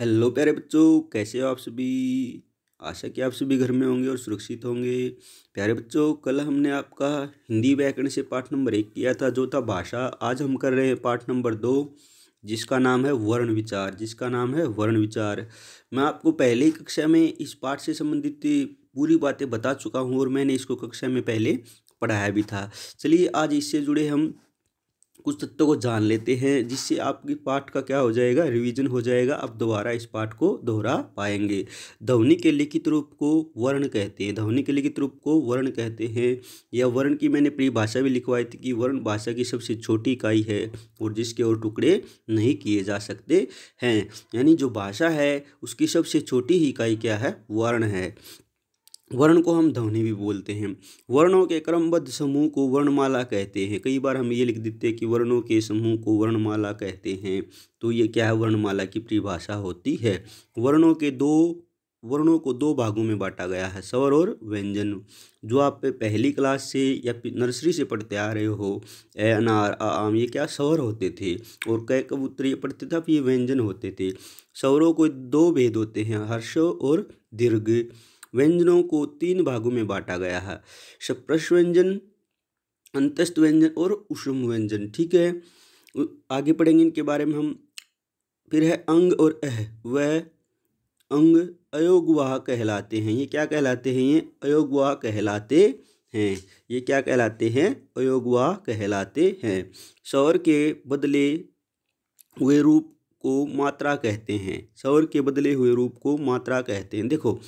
hello प्यारे बच्चों कैसे हो आप सभी आशा कि आप सभी घर में होंगे और सुरक्षित होंगे प्यारे बच्चों कल हमने आपका हिंदी व्याकरण से पाठ नंबर एक किया था जो था भाषा आज हम कर रहे हैं पाठ नंबर दो जिसका नाम है वर्ण विचार जिसका नाम है वर्ण विचार मैं आपको पहले ही कक्षा में इस पाठ से संबंधित पूरी बातें बता चुका हूँ और मैंने इसको कक्षा में पहले पढ़ाया भी था चलिए आज इससे जुड़े हम कुछ तत्वों को जान लेते हैं जिससे आपके पाठ का क्या हो जाएगा रिवीजन हो जाएगा आप दोबारा इस पाठ को दोहरा पाएंगे ध्वनि के लिखित रूप को वर्ण कहते हैं ध्वनि के लिखित रूप को वर्ण कहते हैं या वर्ण की मैंने परिभाषा भी लिखवाई थी कि वर्ण भाषा की सबसे छोटी इकाई है और जिसके और टुकड़े नहीं किए जा सकते हैं यानी जो भाषा है उसकी सबसे छोटी ही इकाई क्या है वर्ण है वर्ण को हम ध्वनि भी बोलते हैं वर्णों के क्रमबद्ध समूह को वर्णमाला कहते हैं कई बार हम ये लिख देते हैं कि वर्णों के समूह को वर्णमाला कहते हैं तो ये क्या है वर्णमाला की परिभाषा होती है वर्णों के दो वर्णों को दो भागों में बांटा गया है स्वर और व्यंजन जो आप पहली क्लास से या नर्सरी से पढ़ते आ रहे हो ए अनार आ आम ये क्या स्वर होते थे और कै ये पढ़ते थे ये व्यंजन होते थे स्वरों को दो भेद होते हैं हर्ष और दीर्घ व्यंजनों को तीन भागों में बांटा गया है सप्रश व्यंजन अंतस्थ व्यंजन और उष्म व्यंजन ठीक है आगे पढ़ेंगे इनके बारे में हम फिर है अंग और अह वह अंग अयोगवाह कहलाते हैं ये क्या कहलाते हैं ये अयोगवाह कहलाते हैं ये क्या कहलाते हैं अयोगवाह कहलाते हैं सौर के बदले हुए रूप को मात्रा कहते हैं सौर के बदले हुए रूप को मात्रा कहते हैं देखो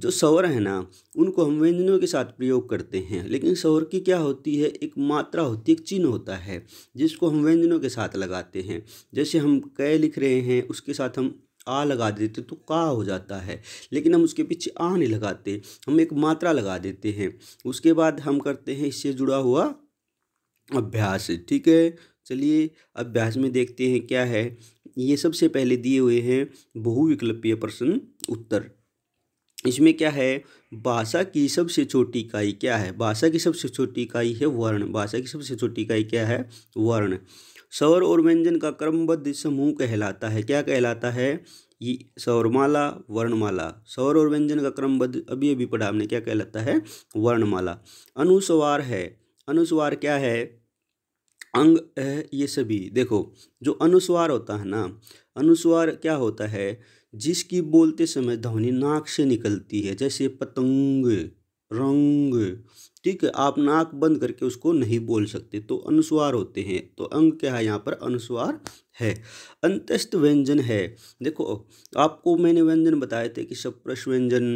जो स्वर है ना उनको हम व्यंजनों के साथ प्रयोग करते हैं लेकिन स्वर की क्या होती है एक मात्रा होती है एक चिन्ह होता है जिसको हम व्यंजनों के साथ लगाते हैं जैसे हम कै लिख रहे हैं उसके साथ हम आ लगा देते तो का हो जाता है लेकिन हम उसके पीछे आ नहीं लगाते हम एक मात्रा लगा देते हैं उसके बाद हम करते हैं इससे जुड़ा हुआ अभ्यास ठीक है चलिए अभ्यास में देखते हैं क्या है ये सबसे पहले दिए हुए हैं बहुविकल्पीय प्रश्न उत्तर इसमें क्या है भाषा की सबसे छोटी इकाई क्या है भाषा की सबसे छोटी इकाई है वर्ण भाषा की सबसे छोटी इकाई क्या है वर्ण स्वर और व्यंजन का क्रमबद्ध समूह कहलाता है क्या कहलाता है ये सौरमाला वर्णमाला सौर और व्यंजन का क्रमबद्ध अभी अभी पढ़ा हमने क्या कहलाता है वर्णमाला अनुस्वार है अनुस्वार क्या है अंग है ये सभी देखो जो अनुस्वार होता है ना अनुस्वार क्या होता है जिसकी बोलते समय ध्वनि नाक से निकलती है जैसे पतंग रंग ठीक है आप नाक बंद करके उसको नहीं बोल सकते तो अनुस्वार होते हैं तो अंग क्या है यहाँ पर अनुस्वार है अंत्यस्त व्यंजन है देखो आपको मैंने व्यंजन बताए थे कि सप्रश व्यंजन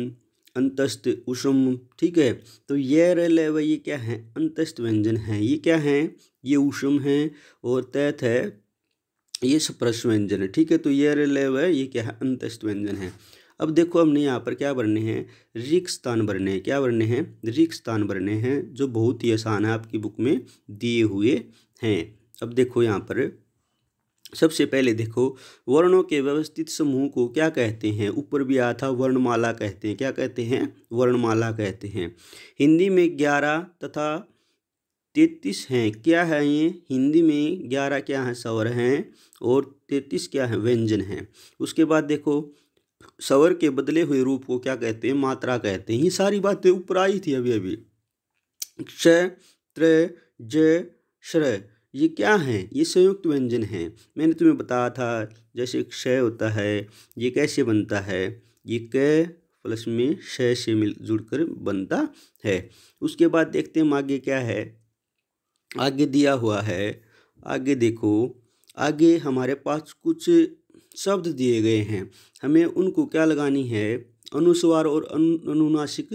अंतस्थ उषम ठीक है तो ये रेलव ये क्या है अंतस्थ व्यंजन है ये क्या है ये उषम है और तैत है ये स्पर्श व्यंजन है ठीक है तो ये रिलेव है ये क्या है अंतस्थ व्यंजन है अब देखो हमने यहाँ पर क्या बनने हैं रिक स्थान बनने हैं क्या बनने हैं रिक स्थान बनने हैं जो बहुत ही आसान है आपकी बुक में दिए हुए हैं अब देखो यहाँ पर सबसे पहले देखो वर्णों के व्यवस्थित समूह को क्या कहते हैं ऊपर भी आया था वर्णमाला कहते हैं क्या कहते हैं वर्णमाला कहते हैं हिंदी में ग्यारह तथा तैतीस हैं क्या है ये हिंदी में ग्यारह क्या हैं सवर हैं और तैतीस क्या हैं व्यंजन हैं उसके बाद देखो सवर के बदले हुए रूप को क्या कहते हैं मात्रा कहते हैं ये सारी बातें ऊपर आई थी अभी अभी क्ष त्र ज श्र ये क्या हैं ये संयुक्त व्यंजन हैं मैंने तुम्हें बताया था जैसे क्षय होता है ये कैसे बनता है ये क प्लस में क्षय से मिल जुड़कर कर बनता है उसके बाद देखते हैं आगे क्या है आगे दिया हुआ है आगे देखो आगे हमारे पास कुछ शब्द दिए गए हैं हमें उनको क्या लगानी है अनुस्वार और अनुनासिक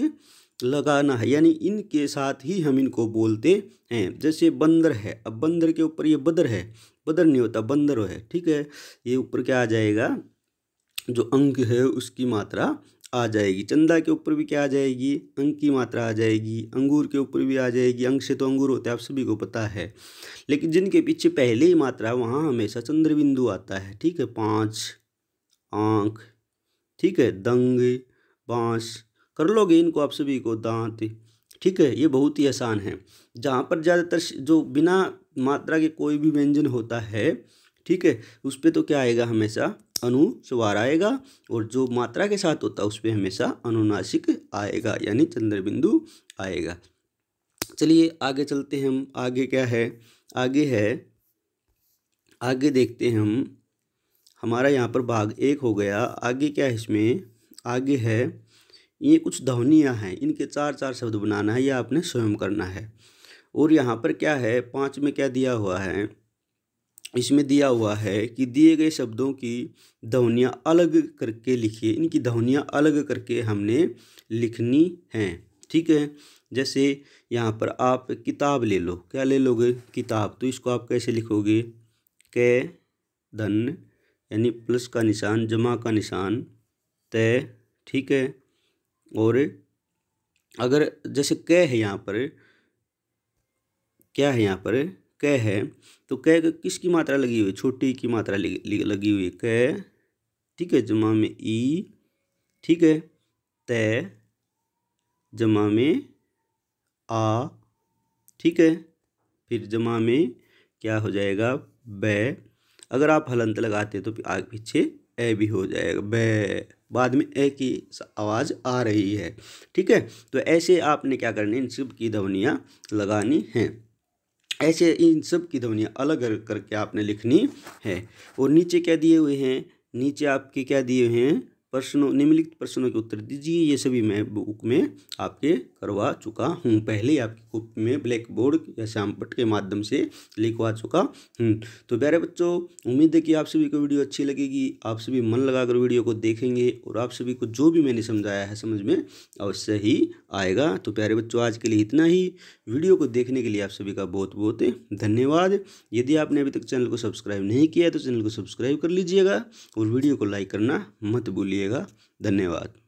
लगाना है यानी इनके साथ ही हम इनको बोलते हैं जैसे बंदर है अब बंदर के ऊपर ये बदर है बदर नहीं होता बंदर है ठीक है ये ऊपर क्या आ जाएगा जो अंक है उसकी मात्रा आ जाएगी चंदा के ऊपर भी क्या आ जाएगी अंक की मात्रा आ जाएगी अंगूर के ऊपर भी आ जाएगी अंक से तो अंगूर होते हैं आप सभी को पता है लेकिन जिनके पीछे पहले ही मात्रा है वहाँ हमेशा चंद्रबिंदु आता है ठीक है पाँच आँख ठीक है दंग बाँस कर लोगे इनको आप सभी को दांत ठीक है ये बहुत ही आसान है जहाँ पर ज़्यादातर जो बिना मात्रा के कोई भी व्यंजन होता है ठीक है उस पर तो क्या आएगा हमेशा अनु सवार आएगा और जो मात्रा के साथ होता है उस पर हमेशा अनुनासिक आएगा यानी चंद्रबिंदु आएगा चलिए आगे चलते हैं हम आगे क्या है आगे है आगे देखते हैं हम हमारा यहाँ पर भाग एक हो गया आगे क्या है इसमें आगे है ये कुछ ध्वनियाँ हैं इनके चार चार शब्द बनाना है या आपने स्वयं करना है और यहाँ पर क्या है पाँच में क्या दिया हुआ है इसमें दिया हुआ है कि दिए गए शब्दों की ध्वनियाँ अलग करके लिखिए इनकी ध्वनियाँ अलग करके हमने लिखनी हैं ठीक है जैसे यहाँ पर आप किताब ले लो क्या ले लोगे किताब तो इसको आप कैसे लिखोगे कै धन यानी प्लस का निशान जमा का निशान तय ठीक है और अगर जैसे कै है यहाँ पर क्या है यहाँ पर क है तो क किसकी मात्रा लगी हुई है की मात्रा लगी हुई है क ठीक है जमा में ई ठीक है तय जमा में आ ठीक है फिर जमा में क्या हो जाएगा ब अगर आप हलंत लगाते तो आगे पीछे ए भी हो जाएगा ब बाद में ए की आवाज़ आ रही है ठीक है तो ऐसे आपने क्या करनी इन सब की ध्वनियाँ लगानी हैं ऐसे इन सब की ध्वनियाँ अलग अलग करके आपने लिखनी है और नीचे क्या दिए हुए हैं नीचे आपके क्या दिए हुए हैं प्रश्नों निम्नलिखित प्रश्नों के उत्तर दीजिए ये सभी मैं बुक में आपके करवा चुका हूँ पहले आपकी कॉपी में ब्लैक बोर्ड या पट के माध्यम से लिखवा चुका हूँ तो प्यारे बच्चों उम्मीद है कि आप सभी को वीडियो अच्छी लगेगी आप सभी मन लगाकर वीडियो को देखेंगे और आप सभी को जो भी मैंने समझाया है समझ में अवश्य ही आएगा तो प्यारे बच्चों आज के लिए इतना ही वीडियो को देखने के लिए आप सभी का बहुत बहुत धन्यवाद यदि आपने अभी तक चैनल को सब्सक्राइब नहीं किया है तो चैनल को सब्सक्राइब कर लीजिएगा और वीडियो को लाइक करना मत भूलिएगा धन्यवाद